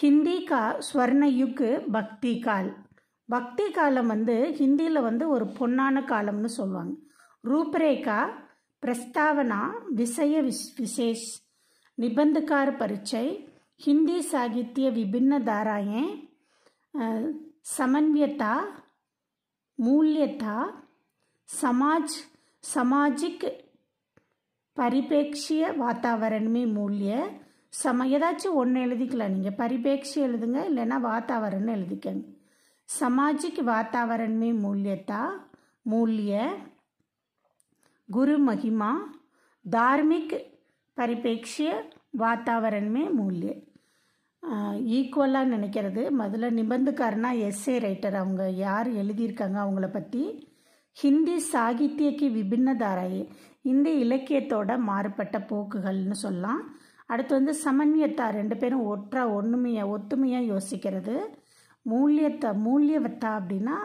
ஹிந்தி கா ஸ்வர்ண யுக் பக்தி கால் பக்தி காலம் வந்து ஹிந்தியில் வந்து ஒரு பொன்னான காலம்னு சொல்லுவாங்க ரூபரேகா பிரஸ்தாவனா விசய விஸ் விசேஷ் நிபந்தக்கார பரீட்சை ஹிந்தி சாகித்ய விபின்ன தாராயம் சமன்வியத்தா மூல்யத்தா சமாஜ் சமாஜிக் परिप्रेक्ष्य வாத்தாவரணமே में சம ஏதாச்சும் ஒன்று எழுதிக்கலாம் நீங்கள் பரிபேக்ஷி எழுதுங்க இல்லைன்னா வாத்தாவரன் எழுதிக்கங்க சமாஜிக் வாத்தாவரன் மே மூல்யத்தா மூல்ய गुरु महिमा பரிபேக்ஷிய வாத்தாவரண்மே மூல்ய ஈக்குவலாக நினைக்கிறது முதல்ல நிபந்துக்காரனா எஸ்ஏ ரைட்டர் அவங்க யார் எழுதியிருக்காங்க அவங்கள பற்றி ஹிந்தி சாகித்யக்கு விபின்னதாராயே இந்த இலக்கியத்தோட மாறுபட்ட போக்குகள்னு சொல்லலாம் அடுத்து வந்து சமன்யத்தா ரெண்டு பேரும் ஒற்றா ஒன்றுமையாக ஒத்துமையாக யோசிக்கிறது மூல்யத்தை மூல்யவத்தா அப்படின்னா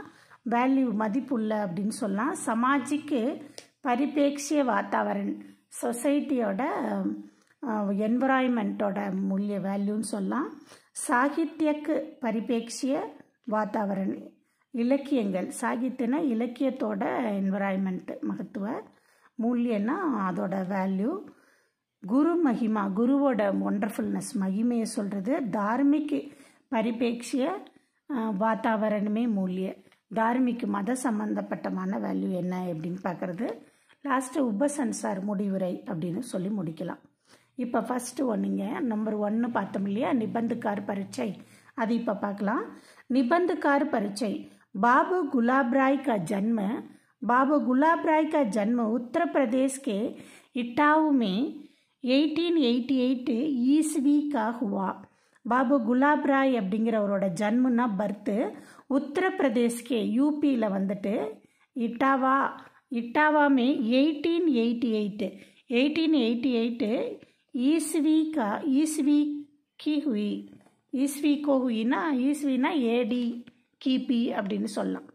வேல்யூ மதிப்புள்ள அப்படின்னு சொல்லலாம் சமாஜிக்கு பரிபேக்ஷிய வாத்தாவரன் சொசைட்டியோட என்விராய்மெண்ட்டோட மூல்ய வேல்யூன்னு சொல்லலாம் சாகித்யக்கு பரிபேக்ஷிய வாத்தாவரன் இலக்கியங்கள் சாகித்யனா இலக்கியத்தோட என்விராய்மெண்ட்டு மகத்துவ மூல்யன்னா அதோட வேல்யூ குரு மகிமா குருவோட ஒண்டர்ஃபுல்னஸ் மகிமையை சொல்கிறது தார்மிக் பரிபேட்சிய வாத்தாவரணமே மூலிய தார்மிக் மத சம்பந்தப்பட்டமான வேல்யூ என்ன அப்படின்னு பார்க்குறது லாஸ்ட்டு உபசன்சார் முடிவுரை அப்படின்னு சொல்லி முடிக்கலாம் இப்போ ஃபஸ்ட்டு ஒன்றுங்க நம்பர் ஒன்று பார்த்தோம் இல்லையா நிபந்துக்கார் பரீட்சை அது இப்போ பார்க்கலாம் நிபந்துக்கார் பரீட்சை பாபு குலாப் का ஜன்ம பாபு குலாப் का ஜன்ம உத்தரப்பிரதேஷ்கே இட்டாவுமே எயிட்டீன் எயிட்டி எயிட்டு காஹுவா பாபு குலாப் ராய் அப்படிங்கிறவரோட ஜன்முன்னா பர்த்து உத்தரப்பிரதேஷ்கே யூபியில் வந்துட்டு இட்டாவா இட்டாவாமே eighteen eighty eight eighteen eighty eight கா ஈஸ்வி கிஹுவி ஈஸ்வி கோஹுயினா ஈஸ்வினா ஏடி கிபி அப்படின்னு சொல்லலாம்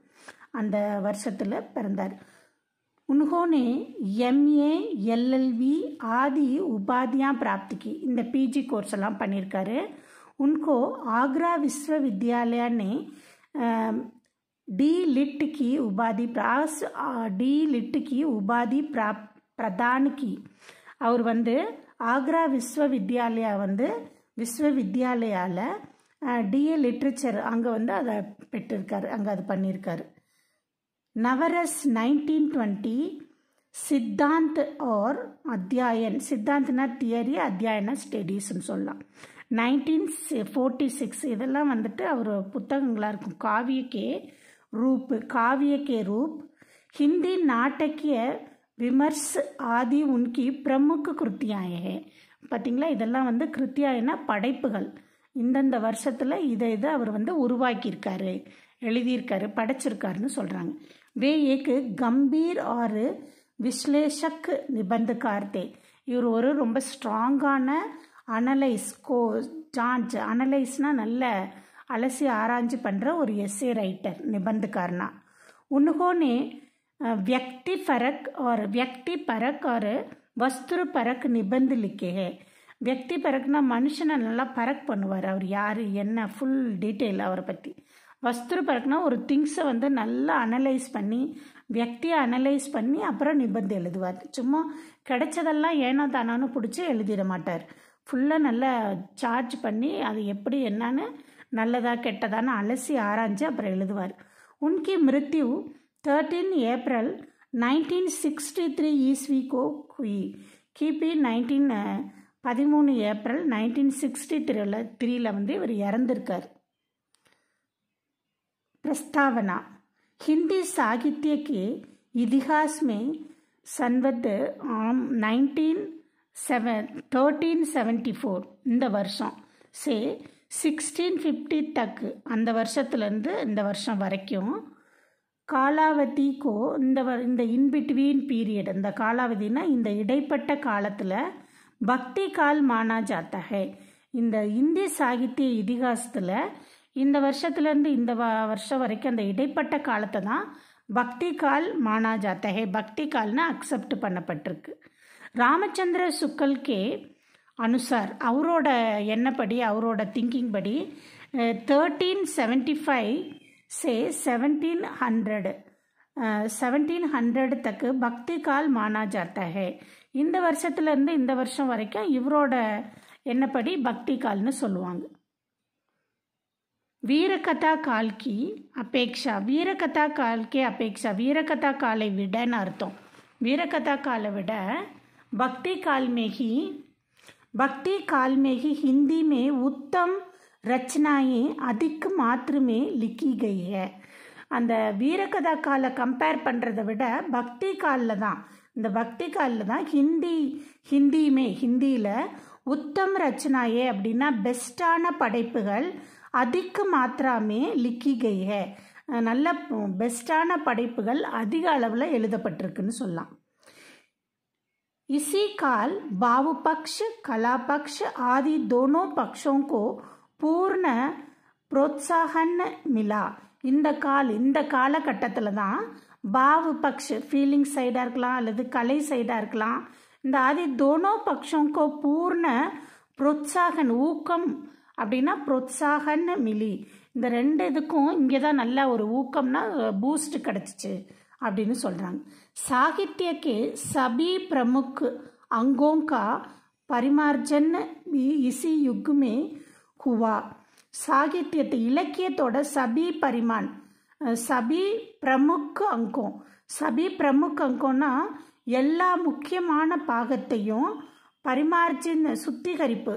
அந்த வருஷத்தில் பிறந்தார் उन्होंने एम एल्एलबी ஆதி உபாதியா பிராப்திக்கு இந்த பிஜி கோர்ஸ் எல்லாம் பண்ணியிருக்காரு उनको आगरा विश्वविद्यालय ने डी लिट की उपाधि प्रास डी लिट की उपाधि प्रा प्रदान की அவர் வந்து ஆக்ரா விஸ்வவித்யாலயா வந்து விஸ்வவித்யாலயாவில் டிஏ லிட்ரேச்சர் அங்கே வந்து அதை பெற்றிருக்காரு அங்கே அது பண்ணியிருக்காரு நவரஸ் நைன்டீன் டுவெண்ட்டி சித்தாந்த் ஆர் அத்தியாயன் சித்தாந்த்னா தியரி அத்தியாயனா ஸ்டடீஸ்ன்னு சொல்லலாம் நைன்டீன் ஃபோர்ட்டி சிக்ஸ் இதெல்லாம் வந்துட்டு அவர் புத்தகங்களாக இருக்கும் காவிய கே ரூப் காவிய கே ரூப் ஹிந்தி நாட்டக்கிய விமர்ஸ் ஆதி உன்கி பிரமுக கிருத்தியாயே பார்த்தீங்களா இதெல்லாம் வந்து கிருத்தியாயனா படைப்புகள் இந்தந்த வருஷத்தில் இதை இதை அவர் வந்து உருவாக்கியிருக்காரு எழுதியிருக்காரு படைச்சிருக்காருன்னு சொல்கிறாங்க वे एक गंभीर और விஸ்லேஷக் நிபந்தகார் தே இவர் ஒரு ரொம்ப ஸ்ட்ராங்கான அனலைஸ் கோ ஜார்ஜ் அனலைஸ்னால் நல்ல அலசி ஆராய்ஞ்சு பண்ணுற ஒரு எஸ்ஏ ரைட்டர் நிபந்தகார்னா உன்கோனே व्यक्ति பரக் ஆர் व्यक्ति பரக் ஆர் वस्त्र परक निबंध लिखे हैं व्यक्ति மனுஷனை நல்லா பரக் பண்ணுவார் அவர் யார் என்ன ஃபுல் டீட்டெயில் அவரை பற்றி வஸ்திர பரக்குனா ஒரு திங்ஸை வந்து நல்லா அனலைஸ் பண்ணி வியக்தியை அனலைஸ் பண்ணி அப்புறம் நிபந்தம் எழுதுவார் சும்மா கிடைச்சதெல்லாம் ஏனோ தானான்னு பிடிச்சி எழுதிட மாட்டார் ஃபுல்லாக நல்லா சார்ஜ் பண்ணி அது எப்படி என்னன்னு நல்லதா கெட்டதான்னு அலசி ஆராய்ஞ்சு அப்புறம் எழுதுவார் உன்கி மிருத்யு thirteen April nineteen sixty three ஈஸ்வி கோ குயி கிபி நைன்டீன் பதிமூணு ஏப்ரல் நைன்டீன் சிக்ஸ்டி த்ரீல த்ரீல வந்து இவர் இறந்துருக்கார் பிரஸ்தாவனா ஹிந்தி साहित्य के इतिहास में ஆம் nineteen seven thirteen seventy four இந்த வருஷம் சே சிக்ஸ்டீன் ஃபிஃப்டி தக் அந்த வருஷத்துலேருந்து இந்த வருஷம் வரைக்கும் காலாவதி கோ இந்த இந்த இன்பிட்வீன் பீரியட் இந்த காலாவதினா இந்த இடைப்பட்ட காலத்தில் பக்தி கால் மானா ஜாத்தகை இந்த இந்தி சாகித்ய இதிகாசத்தில் இந்த வருஷத்துலேருந்து இந்த வ வருஷம் வரைக்கும் அந்த இடைப்பட்ட காலத்தை தான் பக்தி கால் மானா ஜாத்தகே பக்தி கால்னு அக்செப்ட் பண்ணப்பட்டிருக்கு ராமச்சந்திர சுக்கல்கே அனுசார் அவரோட எண்ணப்படி அவரோட திங்கிங் படி தேர்ட்டீன் செவன்ட்டி ஃபைவ் சே செவன்டீன் ஹண்ட்ரடு செவன்டீன் ஹண்ட்ரடு தக்கு பக்தி கால் மானா இந்த வருஷத்துலேருந்து இந்த வருஷம் வரைக்கும் இவரோட என்னப்படி பக்தி கால்னு சொல்லுவாங்க வீரகதா கால்கி அபேக்ஷா வீரகதா கால்கே அபேக்ஷா வீரகதா காலை விடன்னு அர்த்தம் வீரகதா காலை விட பக்தி கால்மேகி பக்தி கால்மேகி भक्ति काल में ही हिंदी में उत्तम रचनाएं அந்த வீரகதா காலை கம்பேர் பண்ணுறதை விட பக்தி காலில் தான் இந்த பக்தி காலில் தான் ஹிந்தி ஹிந்தியுமே ஹிந்தியில் உத்தம் ரச்சனாயே அப்படின்னா பெஸ்ட்டான படைப்புகள் அதிக்கு மாத்திராமே லிக்கி लिखी நல்ல பெஸ்ட்டான படைப்புகள் அதிக அளவில் எழுதப்பட்டிருக்குன்னு சொல்லலாம் இசி கால் பாவு பக்ஷ கலா பக்ஷ ஆதி தோனோ पक्षों को पूर्ण प्रोत्साहन இந்த கால் இந்த காலகட்டத்தில் தான் பாவு பக்ஷ ஃபீலிங் சைடாக இருக்கலாம் அல்லது கலை சைடாக இருக்கலாம் இந்த ஆதி தோனோ பக்ஷங்கோ பூர்ண புரோத்சாகன் ஊக்கம் அப்படின்னா புரோத்சாகன் மிலி இந்த ரெண்டு இதுக்கும் இங்கே தான் நல்ல ஒரு ஊக்கம்னா பூஸ்ட் கிடச்சிச்சு அப்படின்னு சொல்கிறாங்க சாகித்யக்கு சபி பிரமுக் அங்கோங்கா பரிமார்ஜன் இசி யுக்மே ஹுவா சாகித்யத்தை இலக்கியத்தோட சபி பரிமான் சபி பிரமுக் அங்கம் சபி பிரமுக் அங்கம்னா எல்லா முக்கியமான பாகத்தையும் பரிமார்ஜின் சுத்திகரிப்பு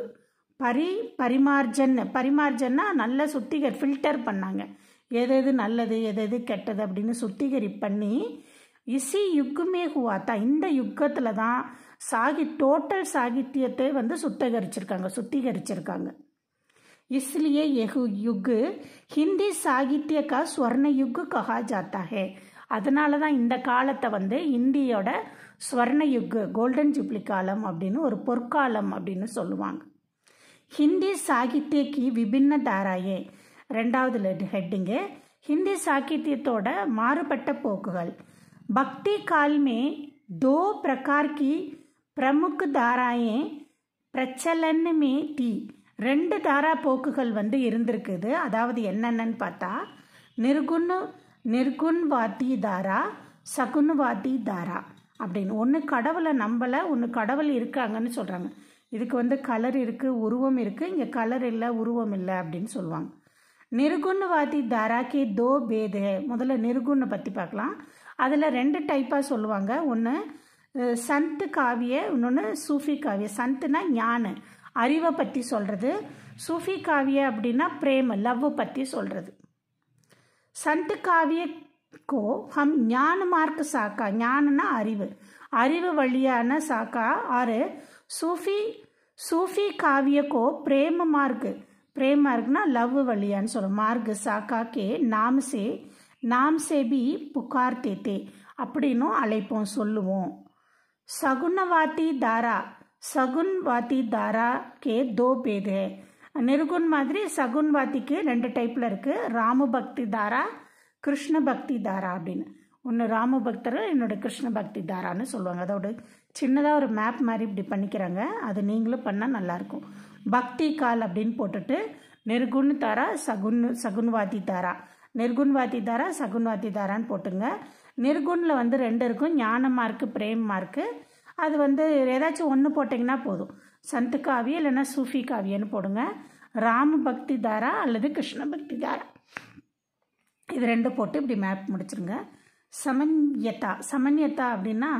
பரி பரிமார்ஜன் பரிமார்ஜன்னா நல்லா சுத்திகர் ஃபில்டர் பண்ணாங்க எது எது நல்லது எது எது கெட்டது அப்படின்னு சுத்திகரி பண்ணி இசி யுக்குமே ஹுவாத்தா இந்த யுக்கத்தில் தான் சாகி டோட்டல் சாகித்யத்தை வந்து சுத்திகரிச்சிருக்காங்க சுத்திகரிச்சிருக்காங்க இஸ்லியே எஹு யுக்கு ஹிந்தி சாகித்ய கா ஸ்வர்ண யுகு கஹா ஜாத்தாகே ஹே அதனால தான் இந்த காலத்தை வந்து இந்தியோட ஸ்வர்ண யுகு கோல்டன் ஜூப்ளி காலம் அப்படின்னு ஒரு பொற்காலம் அப்படின்னு சொல்லுவாங்க ஹிந்தி சாகித்யக்கு விபின்ன தாராயே ரெண்டாவது ஹெட்டிங்கு ஹிந்தி சாகித்யத்தோட மாறுபட்ட போக்குகள் பக்தி கால்மே தோ दो प्रकार தாராயே प्रमुख தி ரெண்டு தாரா போக்குகள் வந்து இருந்திருக்குது அதாவது என்னென்னு பார்த்தா நிர்குண் வாத்தி தாரா சகுன்வாதி தாரா அப்படின்னு ஒன்று கடவுளை நம்பலை ஒன்று கடவுள் இருக்காங்கன்னு சொல்கிறாங்க இதுக்கு வந்து கலர் இருக்குது உருவம் இருக்குது இங்கே கலர் இல்லை உருவம் இல்லை அப்படின்னு சொல்லுவாங்க வாத்தி தராக்கி தோ பேது முதல்ல நிருகுன்னு பற்றி பார்க்கலாம் அதில் ரெண்டு டைப்பாக சொல்லுவாங்க ஒன்று சந்து காவிய இன்னொன்று சூஃபி காவிய சந்த்னா ஞான அறிவை பற்றி சொல்கிறது சூஃபி காவிய அப்படின்னா பிரேம லவ் பற்றி சொல்கிறது சந்து காவிய கோ ஹம் ஞான மார்க் சாக்கா ஞானனா அறிவு அறிவு வழியான சாக்கா ஆறு சூஃபி சூஃபி காவியக்கோ பிரேம மார்க் பிரேம मार्ग லவ் வழியான்னு சொல்லும் सोलो சாக்கா கே நாம் சே நாம் சே பி புகார் தேத்தே அப்படின்னும் அழைப்போம் சொல்லுவோம் வாத்தி தாரா சகுன் வாத்தி தாரா கே தோ பேது நிருகுன் மாதிரி சகுன் வாத்திக்கு ரெண்டு டைப்பில் இருக்குது ராம பக்தி தாரா கிருஷ்ண பக்தி தாரா அப்படின்னு ஒன்று ராம பக்தர் என்னோட கிருஷ்ண பக்தி தாரான்னு சொல்லுவாங்க அதோட சின்னதாக ஒரு மேப் மாதிரி இப்படி பண்ணிக்கிறாங்க அது நீங்களும் பண்ணால் நல்லாயிருக்கும் பக்தி கால் அப்படின்னு போட்டுட்டு நிர்குண் தாரா சகுன் சகுன்வாதி தாரா வாத்தி தாரா சகுன்வாதி தாரான்னு போட்டுங்க நிர்குணில் வந்து ரெண்டு இருக்கும் ஞான மார்க்கு பிரேம் மார்க்கு அது வந்து ஏதாச்சும் ஒன்று போட்டிங்கன்னா போதும் சந்து காவியம் இல்லைன்னா சூஃபி காவியன்னு போடுங்க ராம பக்தி தாரா அல்லது கிருஷ்ண பக்தி தாரா இது ரெண்டு போட்டு இப்படி மேப் முடிச்சிருங்க சமன்யதா சமன்யதா அப்படின்னா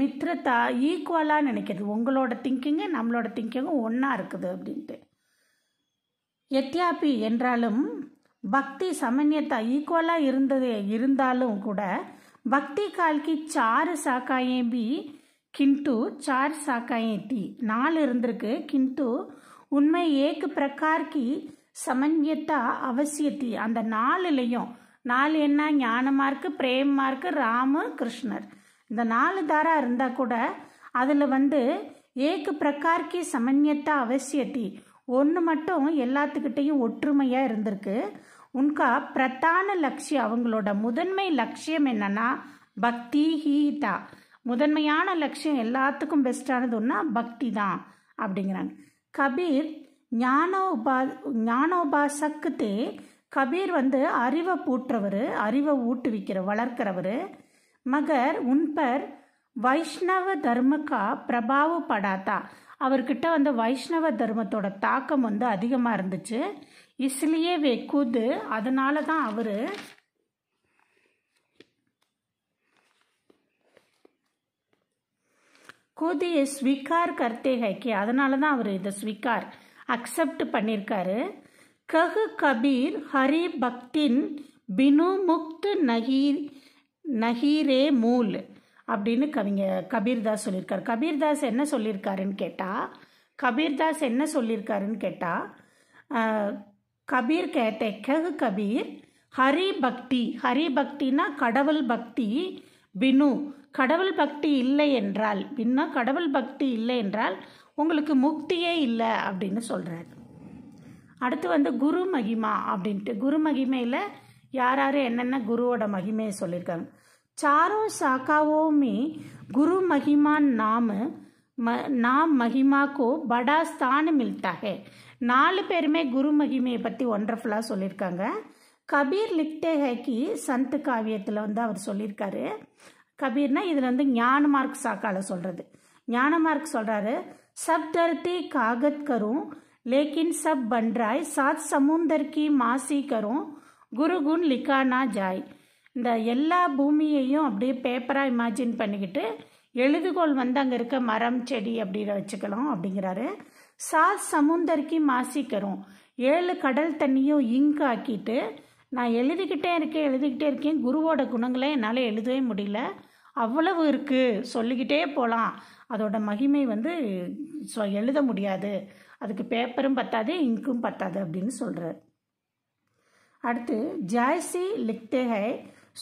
மித்ரதா ஈக்குவலாக நினைக்கிறது உங்களோட திங்கிங்கு நம்மளோட திங்கிங்கும் ஒன்றா இருக்குது அப்படின்ட்டு எத்தியாபி என்றாலும் பக்தி சமன்யதா ஈக்குவலாக இருந்தது இருந்தாலும் கூட பக்தி கால்கி சாறு சாக்காயே பி கிண்டு சார் சாக்காயே தி நாலு இருந்திருக்கு கிண்டு உண்மை ஏக்கு பிரக்கார்கி சமன்யத்தா அவசியத்தி அந்த நாலுலேயும் நாலு என்ன ஞானமாக இருக்குது பிரேமமாக இருக்குது ராமு கிருஷ்ணர் இந்த நாலு தாரா இருந்தால் கூட அதில் வந்து ஏக்கு பிரகார்க்கு சமன்யத்தா அவசியத்தி ஒன்று மட்டும் எல்லாத்துக்கிட்டேயும் ஒற்றுமையாக இருந்திருக்கு உன்கா பிரதான லட்சியம் அவங்களோட முதன்மை லட்சியம் என்னன்னா பக்தி ஹீதா முதன்மையான லட்சியம் எல்லாத்துக்கும் பெஸ்டானது ஒன்றா பக்தி தான் அப்படிங்கிறாங்க கபீர் ஞானோபா ஞானோபாசக்கு தே கபீர் வந்து அறிவை பூற்றவர் அறிவை ஊட்டுவிக்கிற வளர்க்கிறவர் மகர் உன்பர் வைஷ்ணவ தர்மக்கா பிரபாவப்படாதா அவர்கிட்ட வந்து வைஷ்ணவ தர்மத்தோட தாக்கம் வந்து அதிகமாக இருந்துச்சு இஸ்லியே வே கூது அதனால தான் அவர் குதியை ஸ்வீகார் கர்த்தே ஹைக்கே அதனால தான் அவர் இதை ஸ்வீகார் அக்செப்ட் பண்ணியிருக்காரு கஹு கபீர் ஹரி பக்தின் பினு முக்து நகீர் நகீரே மூல் அப்படின்னு கவிங்க கபீர்தாஸ் சொல்லியிருக்கார் கபீர்தாஸ் என்ன சொல்லியிருக்காருன்னு கேட்டால் கபீர்தாஸ் என்ன சொல்லியிருக்காருன்னு கேட்டால் கபீர் கேட்டே கஹு கபீர் ஹரி பக்தி ஹரி பக்தினா கடவுள் பக்தி பினு கடவுள் பக்தி இல்லை என்றால் பின்னா கடவுள் பக்தி இல்லை என்றால் உங்களுக்கு முக்தியே இல்லை அப்படின்னு சொல்கிறார் அடுத்து வந்து குரு மகிமா அப்படின்ட்டு குரு மகிமையில் யார் யார் என்னென்ன குருவோட மகிமையை சொல்லியிருக்காங்க சாரோ சாக்காவோமி குரு மகிமான் நாம ம நாம் மகிமாக்கோ படா ஸ்தானு மில்தாக நாலு பேருமே குரு மகிமையை பற்றி ஒண்டர்ஃபுல்லாக சொல்லியிருக்காங்க கபீர் லிக்டே சந்து காவியத்தில் வந்து அவர் சொல்லியிருக்காரு கபீர்னா இதில் வந்து ஞானமார்க் சாக்காவில் சொல்கிறது ஞானமார்க் சொல்கிறாரு சப்தர்த்தி காகத்கரும் लेकिन सब बन रहा है सात समुंदर की மாசி கரும் குருகுன் லிக்கானா ஜாய் இந்த எல்லா பூமியையும் அப்படியே பேப்பராக இமேஜின் பண்ணிக்கிட்டு எழுதுகோள் வந்து அங்கே இருக்க மரம் செடி அப்படின்னு வச்சுக்கலாம் அப்படிங்கிறாரு சாத் சமுந்தர்க்கு மாசிக்கரும் ஏழு கடல் தண்ணியும் இங்க் ஆக்கிட்டு நான் எழுதிக்கிட்டே இருக்கேன் எழுதிக்கிட்டே இருக்கேன் குருவோட குணங்களை என்னால் எழுதவே முடியல அவ்வளவு இருக்குது சொல்லிக்கிட்டே போகலாம் அதோட மகிமை வந்து எழுத முடியாது அதுக்கு பேப்பரும் பத்தாது இங்கும் பத்தாது அப்படின்னு சொல்கிறார் அடுத்து ஜாய்சி லிக்தேஹை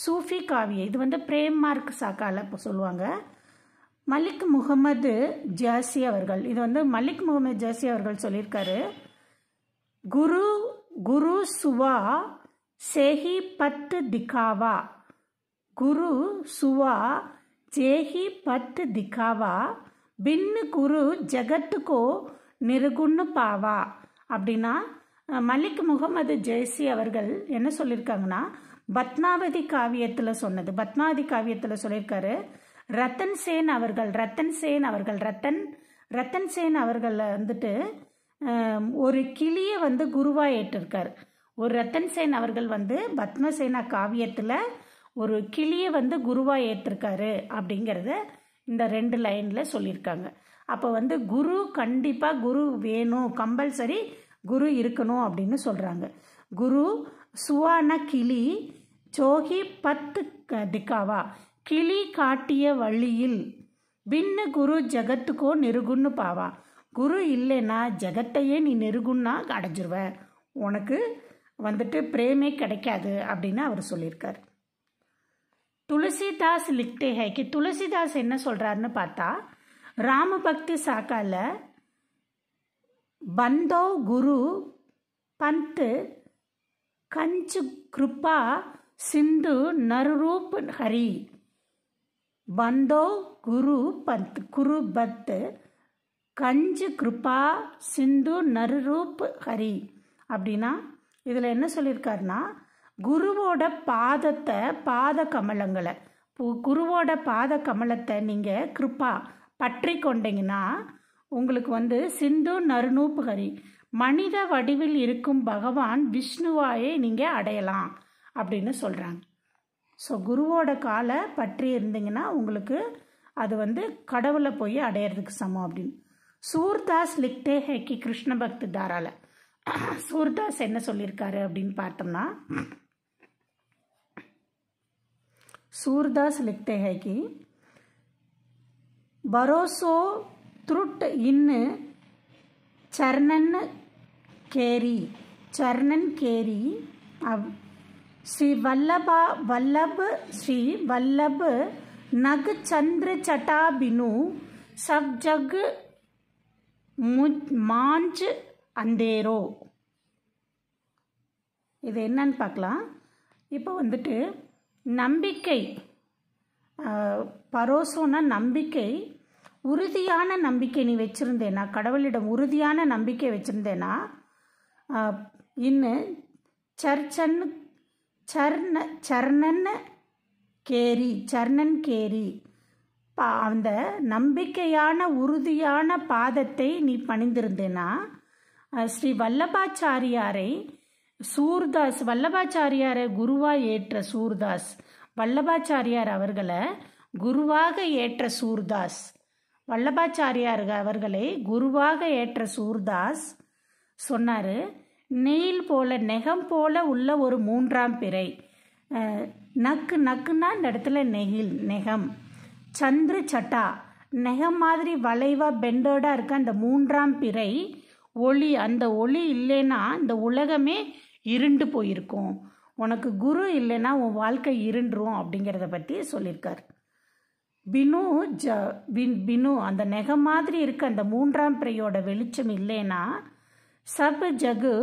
சூஃபி காவிய இது வந்து பிரேம் மார்க் சாக்கால இப்போ சொல்லுவாங்க மலிக் முகமது ஜாசி அவர்கள் இது வந்து மலிக் முகமது ஜாசி அவர்கள் சொல்லியிருக்காரு குரு குரு சுவா சேஹி பத்து திகாவா குரு சுவா ஜேஹி பத்து திகாவா பின்னு குரு ஜகத்துக்கோ மிருகுன்னு பாவா அப்படின்னா மலிக் முகமது ஜெய்சி அவர்கள் என்ன சொல்லியிருக்காங்கன்னா பத்மாவதி காவியத்தில் சொன்னது பத்மாவதி காவியத்தில் சொல்லியிருக்காரு ரத்தன் சேன் அவர்கள் ரத்தன் சேன் அவர்கள் ரத்தன் ரத்தன் சேன் அவர்கள் வந்துட்டு ஒரு கிளியை வந்து குருவாக ஏற்றிருக்கார் ஒரு ரத்தன் சேன் அவர்கள் வந்து பத்மசேனா காவியத்தில் ஒரு கிளியை வந்து குருவாக ஏற்றிருக்காரு அப்படிங்கிறத இந்த ரெண்டு லைனில் சொல்லியிருக்காங்க அப்போ வந்து குரு கண்டிப்பாக குரு வேணும் கம்பல்சரி குரு இருக்கணும் அப்படின்னு சொல்கிறாங்க குரு சுவான கிளி சோகி பத்து திக்காவா கிளி காட்டிய வழியில் பின்னு குரு ஜகத்துக்கோ நெருகுன்னு பாவா குரு இல்லைன்னா ஜெகத்தையே நீ நெருகுன்னா அடைஞ்சிருவ உனக்கு வந்துட்டு பிரேமே கிடைக்காது அப்படின்னு அவர் சொல்லியிருக்கார் துளசிதாஸ் லிக்டே ஹேக்கி துளசிதாஸ் என்ன சொல்கிறாருன்னு பார்த்தா ராமபக்தி ಸಾಕಾಲ பந்தோ குரு பந்து கஞ்சு கிருப்பா சிந்து நருரூப் ஹரி பந்தோ குரு பந்த் குரு பத்து கஞ்சு கிருப்பா சிந்து நருரூப் ஹரி அப்படின்னா இதில் என்ன சொல்லியிருக்காருன்னா குருவோட பாதத்தை பாத கமலங்களை குருவோட பாத கமலத்தை நீங்கள் கிருப்பா பற்றி கொண்டீங்கன்னா உங்களுக்கு வந்து சிந்து நறுநூப்புகரி மனித வடிவில் இருக்கும் பகவான் விஷ்ணுவாயை நீங்கள் அடையலாம் அப்படின்னு சொல்கிறாங்க ஸோ குருவோட காலை பற்றி இருந்தீங்கன்னா உங்களுக்கு அது வந்து கடவுளை போய் அடையிறதுக்கு சமம் அப்படின்னு சூர்தாஸ் லிக்டே ஹேக்கி கிருஷ்ண பக்தி தாரால சூர்தாஸ் என்ன சொல்லியிருக்காரு அப்படின்னு பார்த்தோம்னா சூர்தாஸ் லிக்டே ஹேக்கி பரோசோ த்ருட் இன்னு சர்ணன் கேரி சர்ணன் கேரி அவ் ஸ்ரீ வல்லபா வல்லப் ஸ்ரீ வல்லப் நக் சந்திர சட்டாபினு சப் ஜக் மாஞ்ச் அந்தேரோ இது என்னன்னு பார்க்கலாம் இப்போ வந்துட்டு நம்பிக்கை பரோசோன்னா நம்பிக்கை உறுதியான நம்பிக்கை நீ வச்சுருந்தேன்னா கடவுளிடம் உறுதியான நம்பிக்கை வச்சுருந்தேன்னா இன்னு சர்ச்சன்னு சர்ண சர்ணன் கேரி சர்ணன் கேரி பா அந்த நம்பிக்கையான உறுதியான பாதத்தை நீ பணிந்திருந்தேன்னா ஸ்ரீ வல்லபாச்சாரியாரை சூர்தாஸ் வல்லபாச்சாரியாரை குருவாக ஏற்ற சூர்தாஸ் வல்லபாச்சாரியார் அவர்களை குருவாக ஏற்ற சூர்தாஸ் வல்லபாச்சாரியார்கள் அவர்களை குருவாக ஏற்ற சூர்தாஸ் சொன்னார் நெயில் போல நெகம் போல உள்ள ஒரு மூன்றாம் பிறை நக்கு நக்குன்னா இந்த இடத்துல நெகில் நெகம் சந்திர சட்டா நெகம் மாதிரி வளைவாக பெண்டர்டாக இருக்க அந்த மூன்றாம் பிறை ஒளி அந்த ஒளி இல்லைன்னா இந்த உலகமே இருண்டு போயிருக்கும் உனக்கு குரு இல்லைன்னா உன் வாழ்க்கை இருண்டுரும் அப்படிங்கிறத பற்றி சொல்லியிருக்கார் பினு ஜ பின் பினு அந்த நெகம் மாதிரி இருக்க அந்த மூன்றாம் பிறையோட வெளிச்சம் இல்லைன்னா சப் ஜகு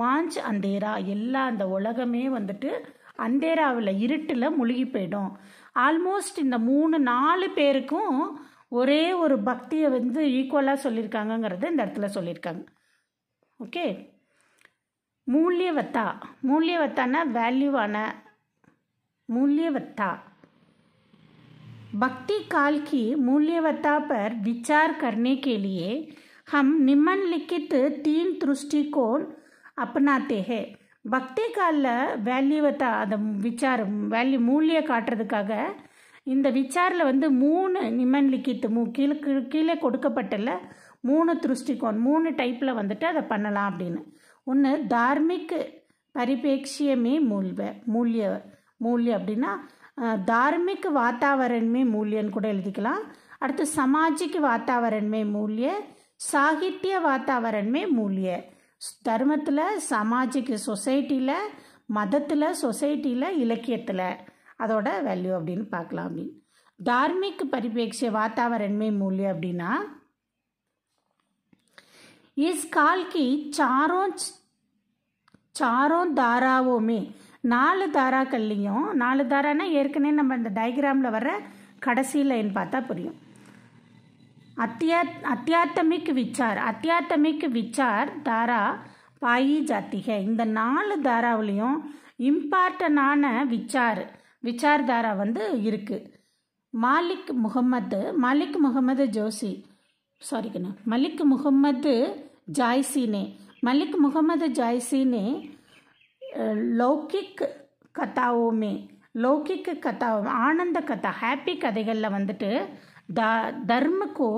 மாஞ்ச் அந்தேரா எல்லா அந்த உலகமே வந்துட்டு அந்தேராவில் இருட்டில் முழுகி போயிடும் ஆல்மோஸ்ட் இந்த மூணு நாலு பேருக்கும் ஒரே ஒரு பக்தியை வந்து ஈக்குவலாக சொல்லியிருக்காங்கிறத இந்த இடத்துல சொல்லியிருக்காங்க ஓகே மூல்யவத்தா மூல்யவத்தானா வேல்யூவான மூல்யவத்தா भक्ति काल की मूल्यवत्ता पर विचार करने के लिए हम निम्नलिखित तीन दृष्टिकोण अपनाते हैं பக்தி காலில் வேல்யூவத்தை அதை விச்சாரம் வேல்யூ மூலியை காட்டுறதுக்காக இந்த விச்சாரில் வந்து மூணு நிமன்லிக்கித்து மூ கீழே கீழே கொடுக்கப்பட்டல மூணு துருஷ்டிகோன் மூணு டைப்பில் வந்துட்டு அதை பண்ணலாம் அப்படின்னு ஒன்று தார்மிக் பரிபேக்ஷியமே மூல்வ மூல்ய மூல்ய அப்படின்னா धार्मिक வாத்தாவரண்மை में கூட எழுதிக்கலாம் அடுத்து சமாஜிக் வாத்தாவரண்மை மே மூல்ய சாகித்ய வாத்தாவரன் மே மூல்ய தர்மத்தில் சமாஜிக் சொசைட்டியில் மதத்தில் சொசைட்டியில் இலக்கியத்தில் அதோட வேல்யூ அப்படின்னு பார்க்கலாம் அப்படின்னு தார்மிக் வாத்தாவரண்மை வாத்தாவரன் மூல்ய அப்படின்னா இஸ் काल की चारों चारों நாலு தாராக்கள்லேயும் நாலு தாரானா ஏற்கனவே நம்ம இந்த டயக்ராமில் வர கடைசி லைன் பார்த்தா புரியும் அத்தியா அத்தியாத்தமிக் விச்சார் அத்தியாத்தமிக் விச்சார் தாரா பாயி ஜாத்திக இந்த நாலு தாராவிலையும் இம்பார்ட்டனான விச்சார் விச்சார் தாரா வந்து இருக்குது மாலிக் முகமது மாலிக் முகமது ஜோசி சாரிக்கண்ணா மலிக் முகமது ஜாய்சினே மலிக் முகமது ஜாய்சினே லௌகிக் கதாவுமே லௌகிக்கு கதா ஆனந்த கதா ஹாப்பி கதைகளில் வந்துட்டு த தர்மக்கோ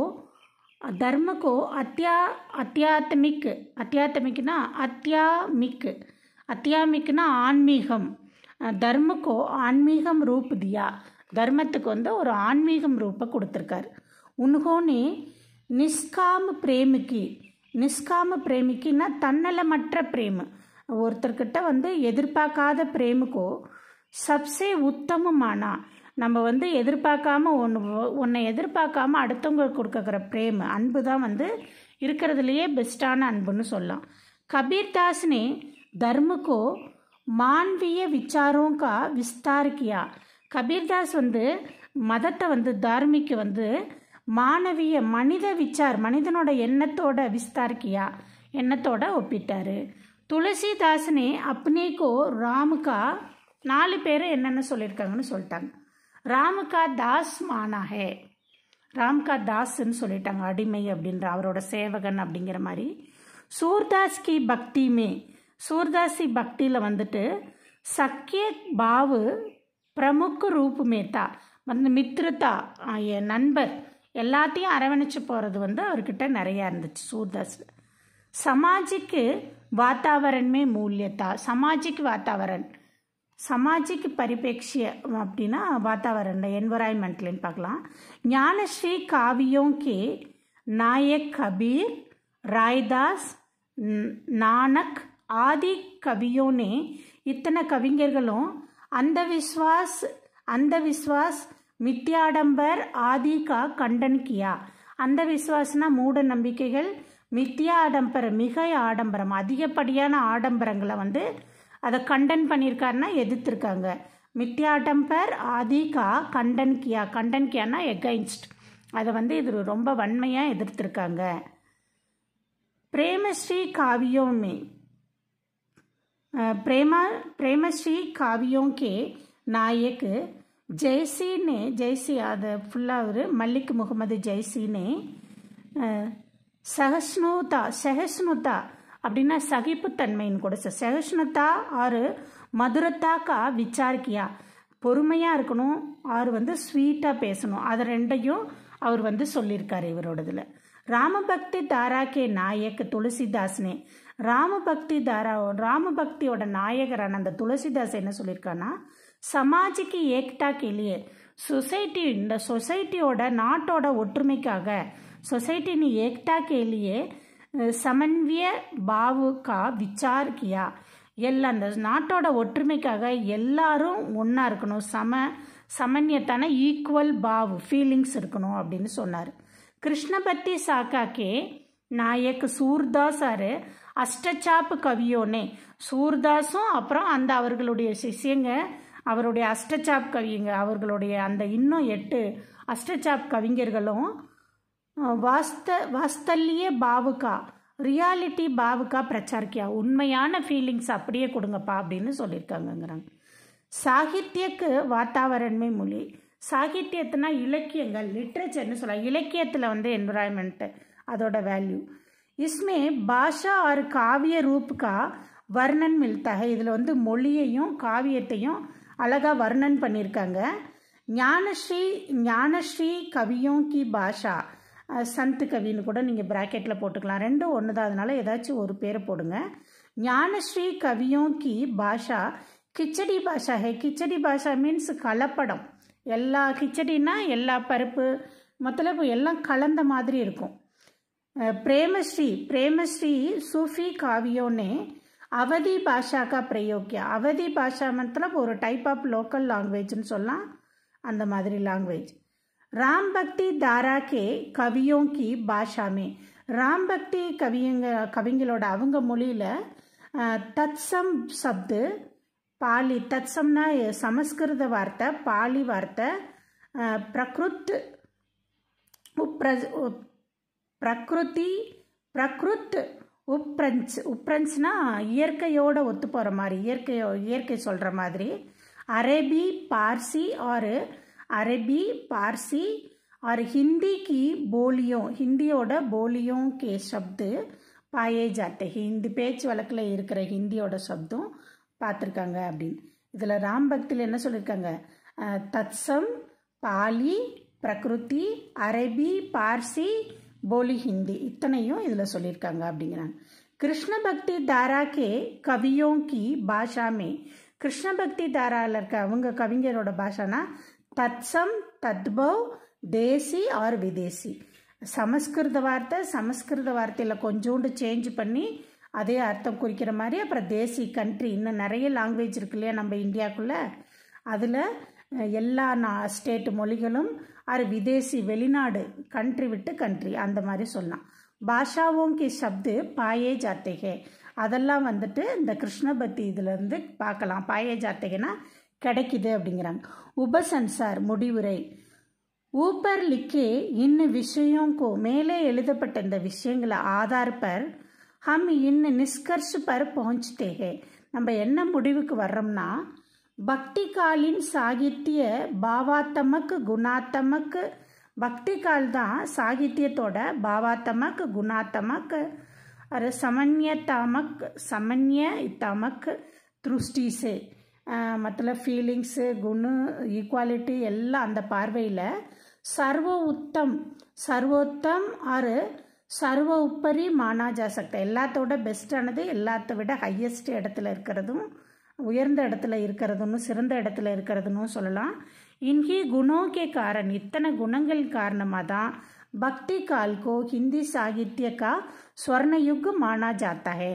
தர்மக்கோ அத்தியா அத்தியாத்மிக் அத்தியாத்மிக்னா அத்தியாமிக் அத்தியாமிக்னா ஆன்மீகம் தர்மக்கோ ஆன்மீகம் ரூப் தியா தர்மத்துக்கு வந்து ஒரு ஆன்மீகம் ரூப்பை கொடுத்துருக்கார் உன்கோனே நிஷ்காம பிரேமிக்கு நிஷ்காம பிரேமிக்குன்னா தன்னலமற்ற பிரேம ஒருத்தர்கிட்ட வந்து எதிர்பார்க்காத பிரேமுக்கோ சப்சே உத்தமமானா நம்ம வந்து எதிர்பார்க்காம ஒன்று ஒன்றை எதிர்பார்க்காம அடுத்தவங்களுக்கு கொடுக்குற பிரேம் அன்பு தான் வந்து இருக்கிறதுலையே பெஸ்ட்டான அன்புன்னு சொல்லலாம் கபீர் தாஸ்னே தர்முக்கோ को மான்விய விச்சாரோம் கா கபீர்தாஸ் வந்து மதத்தை வந்து தார்மிக்கு வந்து மாணவிய மனித விச்சார் மனிதனோட எண்ணத்தோட விஸ்தாரிக்கியா எண்ணத்தோட ஒப்பிட்டாரு துளசிதாசனே ने கோ ராமுகா நாலு பேர் என்னென்ன சொல்லியிருக்காங்கன்னு சொல்லிட்டாங்க ராமுகா தாஸ் மானாகே ராம்கா தாஸ்ன்னு சொல்லிட்டாங்க அடிமை அப்படின்ற அவரோட சேவகன் அப்படிங்கிற மாதிரி சூர்தாஸ் கி பக்திமே சூர்தாசி பக்தியில் வந்துட்டு சக்கிய பாவு பிரமுக்கு மேத்தா வந்து மித்ருதா என் நண்பர் எல்லாத்தையும் அரவணைச்சு போகிறது வந்து அவர்கிட்ட நிறையா இருந்துச்சு சூர்தாஸ் சமாஜிக்கு वातावरण மே மூல்யத்தா सामाजिक वातावरण சமாஜிக் பரிபேக்ஷிய அப்படின்னா வாத்தாவரண்ட என்வரான்மெண்ட்லன்னு பார்க்கலாம் ஞானஸ்ரீ காவியோம் கே நாயக் கபீர் ராய்தாஸ் நானக் ஆதி கவியோனே இத்தனை கவிஞர்களும் அந்த விஸ்வாஸ் அந்த விஸ்வாஸ் மித்யாடம்பர் ஆதிகா கண்டன் கியா அந்த விஸ்வாஸ்னா மூட நம்பிக்கைகள் மித்தியா ஆடம்பரம் மிக ஆடம்பரம் அதிகப்படியான ஆடம்பரங்களை வந்து அதை கண்டன் பண்ணியிருக்காருன்னா எதிர்த்துருக்காங்க ஆடம்பர் ஆதிகா கண்டன் கியா கண்டன் கியானா எகைன்ஸ்ட் அதை வந்து இது ரொம்ப வன்மையாக எதிர்த்துருக்காங்க பிரேமஸ்ரீ காவியோமே பிரேமா பிரேமஸ்ரீ காவியோம் கே நாயக்கு ஜெய்சீனே ஜெய்சி அதை ஃபுல்லாக ஒரு மல்லிக் முகமது ஜெய்சீனே சஹஸ்னுதா சஹஸ்னுதா அப்படின்னா சகிப்புத்தன்மைன்னு கூட சார் சஹஸ்னுதா ஆறு மதுரத்தாக்கா விசாரிக்கியா பொறுமையாக இருக்கணும் ஆறு வந்து ஸ்வீட்டாக பேசணும் அது ரெண்டையும் அவர் வந்து சொல்லியிருக்காரு இவரோடதுல ராமபக்தி தாராக்கே நாயக் துளசிதாஸ்னே ராமபக்தி தாரா ராமபக்தியோட நாயகரான அந்த துளசிதாஸ் என்ன சொல்லியிருக்கான்னா சமாஜிக்கு ஏக்டா கேலியே சொசைட்டி இந்த சொசைட்டியோட நாட்டோட ஒற்றுமைக்காக सोसाइटी ने एकता के சமன்விய பாவுக்கா விச்சார் கியா विचार எல்லா அந்த நாட்டோட ஒற்றுமைக்காக எல்லாரும் ஒன்றா இருக்கணும் சம சமன்யத்தான ஈக்குவல் பாவு ஃபீலிங்ஸ் இருக்கணும் அப்படின்னு சொன்னார் கிருஷ்ணபத்தி சாக்காக்கே நாயக் சூர்தாஸ் சார் அஷ்டச்சாப்பு கவியோனே சூர்தாஸும் அப்புறம் அந்த அவர்களுடைய சிஷியங்க அவருடைய அஷ்டச்சாப் கவிங்க அவர்களுடைய அந்த இன்னும் எட்டு அஷ்டச்சாப் கவிஞர்களும் வாஸ்த வாஸ்தல்ய பாவுகா ரியாலிட்டி பாவுகா பிரச்சாரிக்கியா உண்மையான ஃபீலிங்ஸ் அப்படியே கொடுங்கப்பா அப்படின்னு சொல்லியிருக்காங்கங்கிறாங்க சாகித்யக்கு வாத்தாவரண்மை மொழி சாகித்யத்துனா இலக்கியங்கள் லிட்ரேச்சர்னு சொல்லலாம் இலக்கியத்தில் வந்து என்விரான்மெண்ட்டு அதோட வேல்யூ இஸ்மே பாஷா ஆறு காவிய ரூப்புக்கா வர்ணன் மில்தக இதில் வந்து மொழியையும் காவியத்தையும் அழகாக வர்ணன் பண்ணியிருக்காங்க ஞானஸ்ரீ ஞானஸ்ரீ கவியோங்கி கி பாஷா சந்த் கவின்னு கூட நீங்கள் ப்ராக்கெட்டில் போட்டுக்கலாம் ரெண்டும் ஒன்று தான் அதனால் ஏதாச்சும் ஒரு பேரை போடுங்க ஞானஸ்ரீ கவியும் கி பாஷா கிச்சடி பாஷா ஹே கிச்சடி பாஷா மீன்ஸ் கலப்படம் எல்லா கிச்சடினா எல்லா பருப்பு மொத்தம் எல்லாம் கலந்த மாதிரி இருக்கும் பிரேமஸ்ரீ பிரேமஸ்ரீ சூஃபி காவியோனே அவதி பாஷாக்கா பிரயோக்கியா அவதி பாஷா மத்தலப் ஒரு டைப் ஆஃப் லோக்கல் லாங்குவேஜ்னு சொல்லலாம் அந்த மாதிரி லாங்குவேஜ் ராம் பக்தி दारा के कवियों की भाषा ராம் பக்தி கவியங்க கவிங்களோட அவங்க மொழியில் தத்சம் சப்து பாலி தத்சம்னா சமஸ்கிருத வார்த்தை பாலி வார்த்தை பிரகிருத் பிரகிருதி பிரக்ருத் உப்ரன்ஸ் உப்ரன்ஸ்னா இயற்கையோட ஒத்து போகிற மாதிரி இயற்கையோ இயற்கை சொல்கிற மாதிரி அரேபி பார்சி ஆறு अरबी பார்சி ஆர் ஹிந்திக்கு की ஹிந்தியோட हिंदियोட போலியும் கே சப்து பாயே ஜாத்தே ஹிந்தி பேச்சு வழக்கில் இருக்கிற ஹிந்தியோட சப்தம் பார்த்துருக்காங்க அப்படின்னு இதில் ராம் பக்தியில் என்ன சொல்லியிருக்காங்க தத்சம் பாலி பிரகிருதி அரபி பார்சி போலி ஹிந்தி இத்தனையும் இதில் சொல்லியிருக்காங்க அப்படிங்கிறாங்க கிருஷ்ண பக்தி தாரா கே கவியோங்கி பாஷாமே கிருஷ்ண பக்தி தாராவில் இருக்க அவங்க கவிஞரோட பாஷானா தத்சம் தத்பவ் தேசி ஆர் விதேசி சமஸ்கிருத வார்த்தை சமஸ்கிருத வார்த்தையில் கொஞ்சோண்டு சேஞ்ச் பண்ணி அதே அர்த்தம் குறிக்கிற மாதிரி அப்புறம் தேசி கண்ட்ரி இன்னும் நிறைய லாங்குவேஜ் இருக்கு இல்லையா நம்ம இந்தியாவுக்குள்ள அதில் எல்லா நா ஸ்டேட் மொழிகளும் ஆர் விதேசி வெளிநாடு கண்ட்ரி விட்டு கண்ட்ரி அந்த மாதிரி சொல்லலாம் பாஷாவும் கி சப்து பாயே ஜாத்தேகே அதெல்லாம் வந்துட்டு இந்த கிருஷ்ணபக்தி இதுலேருந்து பார்க்கலாம் பாயே ஜாத்தேகனா கிடைக்குது அப்படிங்கிறாங்க உபசன்சார் முடிவுரை ஊப்பர் லிக்கே இன்னும் விஷயம் கோ மேலே எழுதப்பட்ட இந்த விஷயங்களை ஆதார் பர் ஹம் இன்னும் நிஷ்கர்ஷ் பர் நம்ம என்ன முடிவுக்கு வர்றோம்னா பக்தி காலின் சாகித்ய பாவாத்தமக்கு குணாத்தமக்கு பக்தி கால் தான் சாகித்யத்தோட பாவாத்தமக்கு குணாத்தமக்கு அது சமன்யத்தாமக் समन्य तामक மற்ற ஃபீலிங்ஸு குணு ஈக்குவாலிட்டி எல்லாம் அந்த பார்வையில் சர்வ உத்தம் சர்வோத்தம் ஆறு சர்வ உப்பரி மானாஜா எல்லாத்தோட பெஸ்ட்டானது எல்லாத்த விட ஹையஸ்ட் இடத்துல இருக்கிறதும் உயர்ந்த இடத்துல இருக்கிறதுன்னு சிறந்த இடத்துல இருக்கிறதுன்னு சொல்லலாம் இன்கி குணோக்கே காரன் இத்தனை குணங்கள் காரணமாக தான் பக்தி கால்கோ ஹிந்தி हिंदी साहित्य மானா ஜாத்தாகே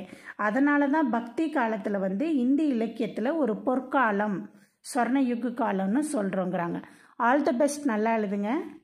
அதனால தான் பக்தி காலத்தில் வந்து இந்தி இலக்கியத்தில் ஒரு பொற்காலம் ஸ்வர்ண காலம்னு சொல்கிறோங்கிறாங்க ஆல் த பெஸ்ட் நல்லா எழுதுங்க